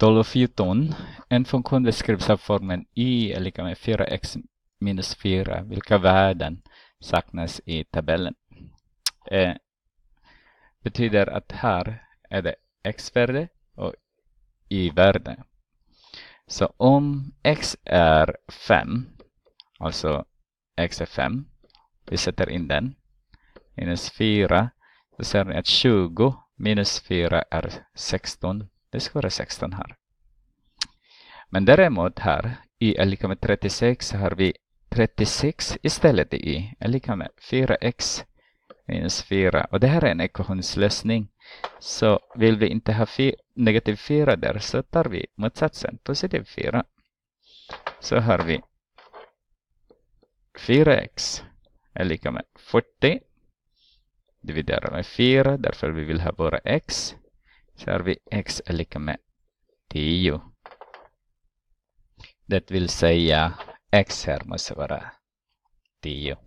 12-14, en funktion beskrivs av formen y är lika med 4x minus 4, vilka värden saknas i tabellen. Eh, betyder att här är det x-värde och y-värde. Så om x är 5, alltså x är 5, vi sätter in den, minus 4, då ser ni att 20 minus 4 är 16 det ska vara 16 här. Men däremot här, y är lika med 36, så har vi 36 istället i y är lika med 4x minus 4. Och det här är en ekvationslösning. Så vill vi inte ha negativ 4 där så tar vi motsatsen, positiv 4. Så har vi 4x är lika med 40. Dividerar med 4, därför vi vill ha bara x. Kör x är lika med 10. Det vill säga x här måste vara 10.